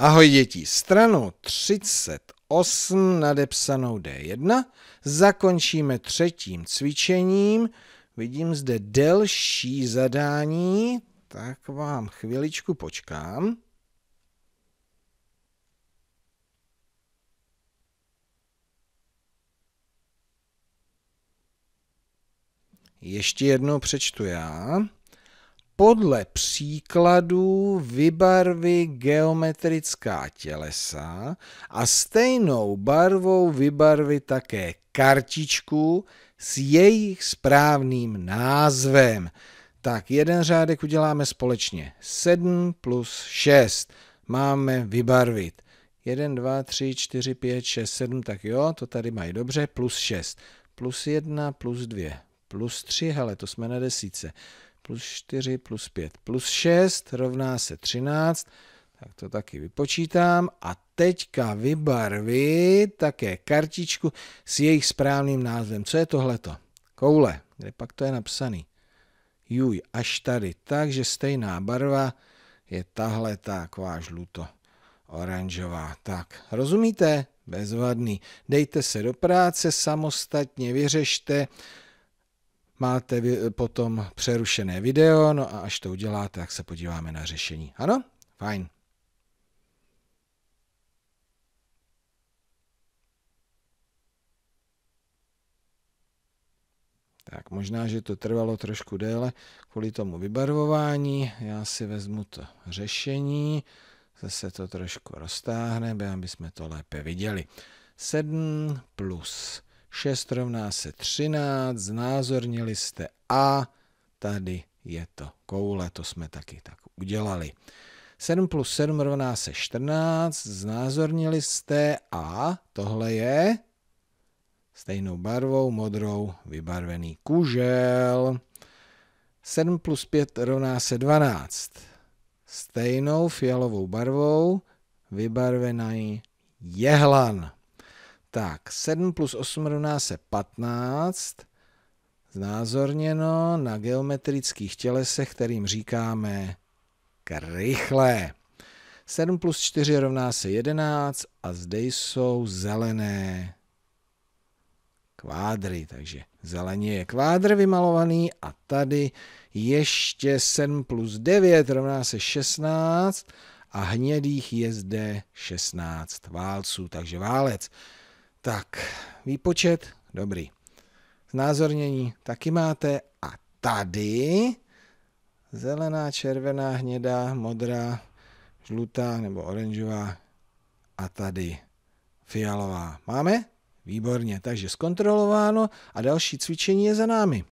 Ahoj děti, stranu 38 nadepsanou D1 zakončíme třetím cvičením. Vidím zde delší zadání, tak vám chviličku počkám. Ještě jednou přečtu já podle příkladů vybarví geometrická tělesa a stejnou barvou vybarví také kartičku s jejich správným názvem. Tak jeden řádek uděláme společně. 7 plus 6 máme vybarvit. 1, 2, 3, 4, 5, 6, 7, tak jo, to tady mají dobře, plus 6. Plus 1, plus 2, plus 3, hele, to jsme na desíce plus 4 plus 5 plus 6 rovná se 13. Tak to taky vypočítám a teďka vybarvit také kartičku s jejich správným názvem. Co je tohleto? Koule, kde pak to je napsaný? Juj, až tady. Takže stejná barva je tahle taková žluto oranžová. Tak, rozumíte? Bezvadný. Dejte se do práce, samostatně vyřešte máte eh, potom přerušené video, no a až to uděláte, tak se podíváme na řešení. Ano? Fajn. Tak možná, že to trvalo trošku déle kvůli tomu vybarvování. Já si vezmu to řešení, zase to trošku roztáhne, aby jsme to lépe viděli. 7 plus 6 rovná se 13, znázornili jste A, tady je to koule, to jsme taky tak udělali. 7 plus 7 rovná se 14, znázornili jste A, tohle je stejnou barvou, modrou, vybarvený kužel. 7 plus 5 rovná se 12. Stejnou fialovou barvou vybarvený jehlan. Tak, 7 plus 8 rovná se 15, znázorněno na geometrických tělesech, kterým říkáme krychlé. 7 plus 4 rovná se 11 a zde jsou zelené kvádry, takže zeleně je kvádr vymalovaný a tady ještě 7 plus 9 rovná se 16 a hnědých je zde 16 válců, takže válec. Tak, výpočet, dobrý. Znázornění taky máte. A tady zelená, červená, hnědá, modrá, žlutá nebo oranžová a tady fialová. Máme? Výborně, takže zkontrolováno a další cvičení je za námi.